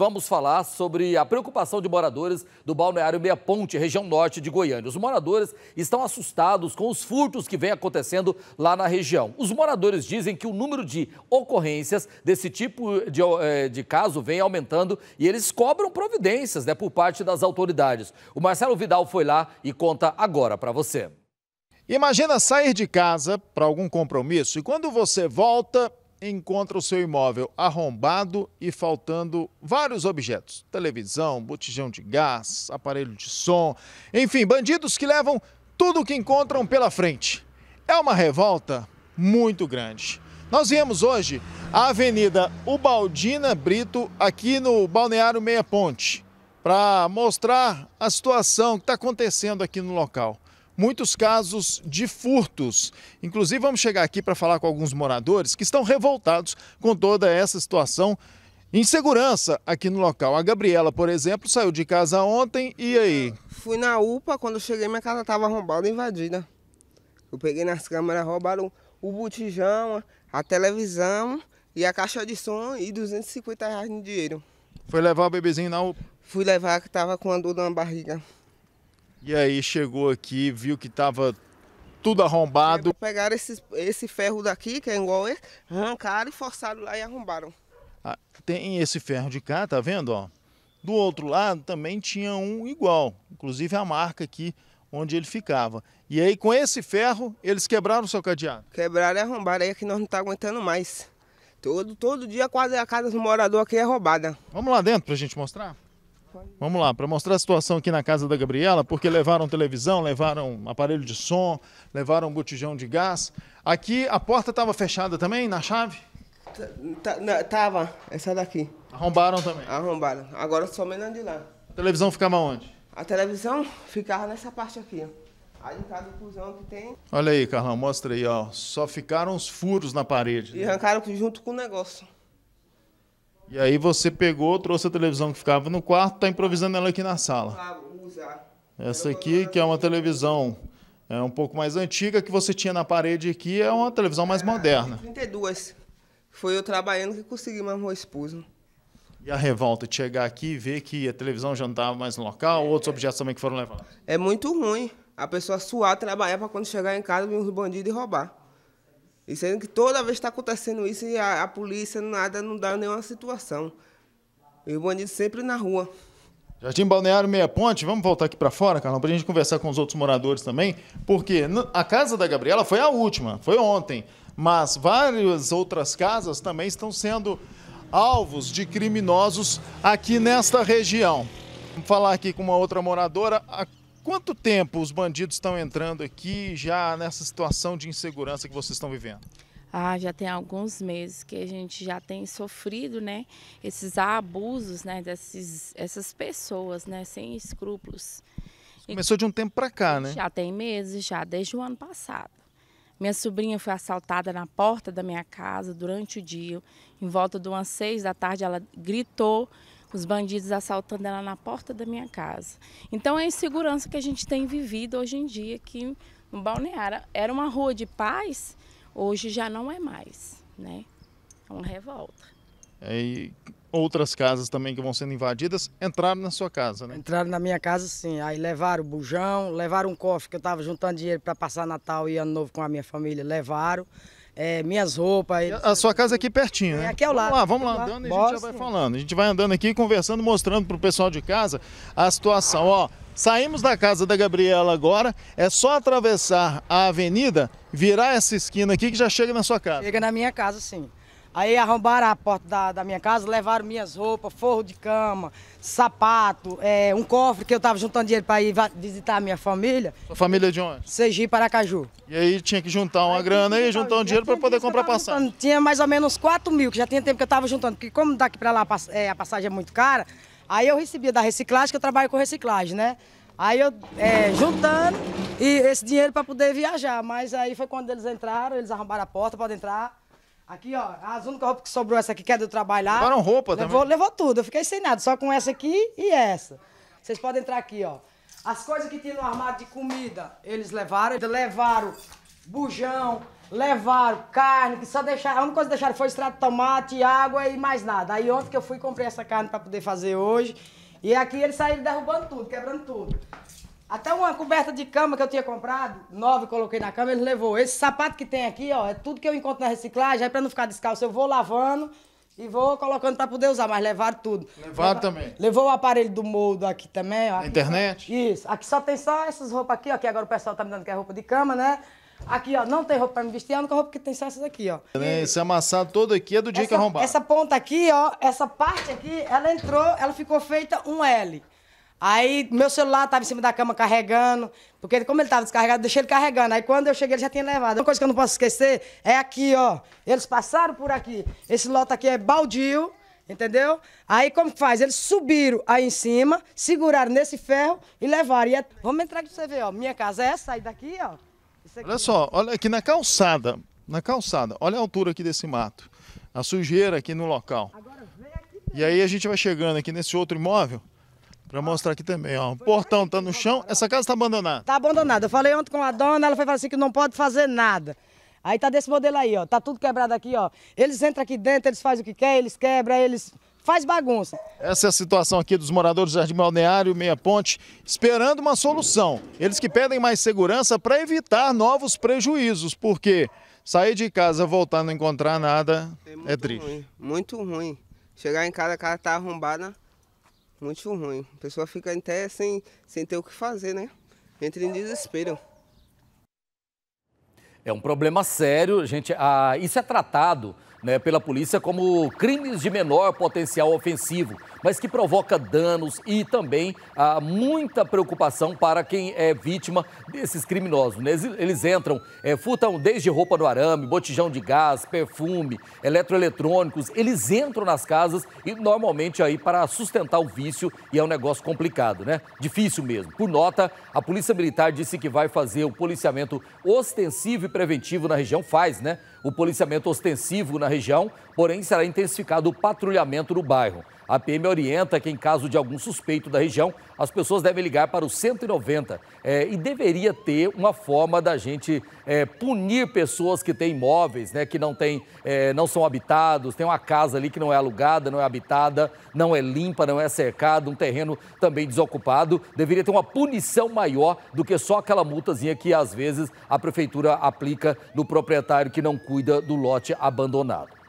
vamos falar sobre a preocupação de moradores do balneário Meia Ponte, região norte de Goiânia. Os moradores estão assustados com os furtos que vem acontecendo lá na região. Os moradores dizem que o número de ocorrências desse tipo de, eh, de caso vem aumentando e eles cobram providências né, por parte das autoridades. O Marcelo Vidal foi lá e conta agora para você. Imagina sair de casa para algum compromisso e quando você volta, encontra o seu imóvel arrombado e faltando vários objetos: televisão, botijão de gás, aparelho de som, enfim, bandidos que levam tudo o que encontram pela frente. É uma revolta muito grande. Nós viemos hoje à Avenida Ubaldina Brito, aqui no Balneário Meia Ponte, para mostrar a situação que está acontecendo aqui no local muitos casos de furtos. Inclusive, vamos chegar aqui para falar com alguns moradores que estão revoltados com toda essa situação. Insegurança aqui no local. A Gabriela, por exemplo, saiu de casa ontem e aí? Fui na UPA, quando cheguei minha casa estava arrombada, invadida. Eu peguei nas câmeras, roubaram o botijão, a televisão e a caixa de som e 250 reais de dinheiro. Foi levar o bebezinho na UPA? Fui levar que estava com a dor na barriga. E aí chegou aqui, viu que estava tudo arrombado. É, pegaram esse, esse ferro daqui, que é igual esse, arrancaram e forçaram lá e arrombaram. Ah, tem esse ferro de cá, tá vendo? Ó? Do outro lado também tinha um igual, inclusive a marca aqui onde ele ficava. E aí com esse ferro eles quebraram o seu cadeado? Quebraram e arrombaram, aí é que nós não tá aguentando mais. Todo, todo dia quase a casa do morador aqui é roubada. Vamos lá dentro para a gente mostrar? Vamos lá, para mostrar a situação aqui na casa da Gabriela, porque levaram televisão, levaram aparelho de som, levaram botijão de gás. Aqui a porta estava fechada também, na chave? Tá, tava, essa daqui. Arrombaram também? Arrombaram. Agora só a de lá. A televisão ficava onde? A televisão ficava nessa parte aqui, ó. Aí cada fusão que tem. Olha aí, Carlão, mostra aí, ó. Só ficaram os furos na parede. E né? arrancaram junto com o negócio. E aí você pegou, trouxe a televisão que ficava no quarto, está improvisando ela aqui na sala. Tá, Essa aqui, que é uma televisão é um pouco mais antiga, que você tinha na parede aqui, é uma televisão mais ah, moderna. 32. Foi eu trabalhando que consegui mais meu esposo. E a revolta de chegar aqui e ver que a televisão já não estava mais no local, outros é. objetos também que foram levados? É muito ruim. A pessoa suar, trabalhar para quando chegar em casa vir uns bandidos e roubar. E sendo que toda vez está acontecendo isso e a, a, polícia nada não dá nenhuma situação. E o bandido sempre na rua. Jardim Balneário Meia Ponte, vamos voltar aqui para fora, Carlão, para a gente conversar com os outros moradores também, porque a casa da Gabriela foi a última, foi ontem, mas várias outras casas também estão sendo alvos de criminosos aqui nesta região. Vamos falar aqui com uma outra moradora, a Quanto tempo os bandidos estão entrando aqui já nessa situação de insegurança que vocês estão vivendo? Ah, já tem alguns meses que a gente já tem sofrido, né, esses abusos, né, desses, essas pessoas, né, sem escrúpulos. Começou de um tempo para cá, né? Já tem meses, já desde o ano passado. Minha sobrinha foi assaltada na porta da minha casa durante o dia. Em volta de umas seis da tarde, ela gritou os bandidos assaltando ela na porta da minha casa. Então é a insegurança que a gente tem vivido hoje em dia aqui no Balneário. Era uma rua de paz, hoje já não é mais, né? É uma revolta. É, outras casas também que vão sendo invadidas entraram na sua casa, né? Entraram na minha casa, sim. Aí levaram o bujão, levaram um cofre que eu estava juntando dinheiro para passar Natal e Ano Novo com a minha família, levaram. É, minhas roupas. A sua casa é aqui pertinho, é, né? É, aqui ao lado. Vamos lá, vamos lá andando e a gente já vai falando. A gente vai andando aqui, conversando, mostrando para o pessoal de casa a situação. Ó, saímos da casa da Gabriela agora, é só atravessar a avenida, virar essa esquina aqui que já chega na sua casa. Chega na minha casa, sim. Aí arrombaram a porta da, da minha casa, levaram minhas roupas, forro de cama, sapato, é, um cofre que eu estava juntando dinheiro para ir visitar a minha família. A família é de onde? Sergipe, Paracaju. E aí tinha que juntar uma aí, grana e juntar um dinheiro para poder comprar passagem. Juntando, tinha mais ou menos 4 mil, que já tinha tempo que eu estava juntando, porque como daqui para lá é, a passagem é muito cara, aí eu recebia da reciclagem, que eu trabalho com reciclagem, né? Aí eu é, juntando e esse dinheiro para poder viajar, mas aí foi quando eles entraram, eles arrombaram a porta, pode entrar. Aqui, ó, as únicas roupas que sobrou é essa aqui, que é do trabalho lá. Levaram roupa levou, também? Levou tudo, eu fiquei sem nada, só com essa aqui e essa. Vocês podem entrar aqui, ó. As coisas que tinha no armário de comida, eles levaram. Levaram bujão, levaram carne, que só deixaram. A única coisa que deixaram foi extrato de tomate, água e mais nada. Aí ontem que eu fui comprei essa carne para poder fazer hoje. E aqui eles saíram derrubando tudo, quebrando tudo. Até uma coberta de cama que eu tinha comprado, nove coloquei na cama, ele levou. Esse sapato que tem aqui, ó, é tudo que eu encontro na reciclagem, aí pra não ficar descalço, eu vou lavando e vou colocando pra poder usar, mas levaram tudo. Levaram também. Levou o aparelho do moldo aqui também, ó. Aqui internet? Só, isso. Aqui só tem só essas roupas aqui, ó, que agora o pessoal tá me dando que é roupa de cama, né? Aqui, ó, não tem roupa pra me vestir, a única roupa que tem só essas aqui, ó. Né, esse amassado todo aqui é do dia essa, que é arrombar. Essa ponta aqui, ó, essa parte aqui, ela entrou, ela ficou feita um L. Aí meu celular estava em cima da cama carregando, porque como ele estava descarregado, eu deixei ele carregando. Aí quando eu cheguei, ele já tinha levado. Uma coisa que eu não posso esquecer é aqui, ó. Eles passaram por aqui. Esse lote aqui é baldio, entendeu? Aí como que faz? Eles subiram aí em cima, seguraram nesse ferro e levaram. E é... Vamos entrar aqui pra você ver, ó. Minha casa é essa, aí daqui, ó. Olha só, olha aqui na calçada, na calçada, olha a altura aqui desse mato. A sujeira aqui no local. Agora, aqui, e aí a gente vai chegando aqui nesse outro imóvel. Para mostrar aqui também, ó. O portão tá no né? chão, essa casa tá abandonada. Tá abandonada. Eu falei ontem com a dona, ela foi falar assim que não pode fazer nada. Aí tá desse modelo aí, ó. Tá tudo quebrado aqui, ó. Eles entram aqui dentro, eles fazem o que quer, eles quebram, eles faz bagunça. Essa é a situação aqui dos moradores do Jardim Balneário, Meia Ponte, esperando uma solução. Eles que pedem mais segurança para evitar novos prejuízos, porque sair de casa, voltar, não encontrar nada é, é triste. Ruim, muito ruim. Chegar em casa, a casa tá arrombada. Né? muito ruim. A pessoa fica até sem, sem ter o que fazer, né? Entra em desespero. É um problema sério, gente. Ah, isso é tratado né, pela polícia como crimes de menor potencial ofensivo, mas que provoca danos e também há ah, muita preocupação para quem é vítima desses criminosos. Né? Eles, eles entram, é, furtam desde roupa no arame, botijão de gás, perfume, eletroeletrônicos, eles entram nas casas e normalmente aí para sustentar o vício e é um negócio complicado, né? Difícil mesmo. Por nota, a Polícia Militar disse que vai fazer o policiamento ostensivo e preventivo na região, faz, né? o policiamento ostensivo na região, porém será intensificado o patrulhamento no bairro. A PM orienta que, em caso de algum suspeito da região, as pessoas devem ligar para o 190 é, e deveria ter uma forma da gente é, punir pessoas que têm imóveis, né, que não, tem, é, não são habitados, tem uma casa ali que não é alugada, não é habitada, não é limpa, não é cercada, um terreno também desocupado. Deveria ter uma punição maior do que só aquela multazinha que, às vezes, a prefeitura aplica no proprietário que não cuida do lote abandonado.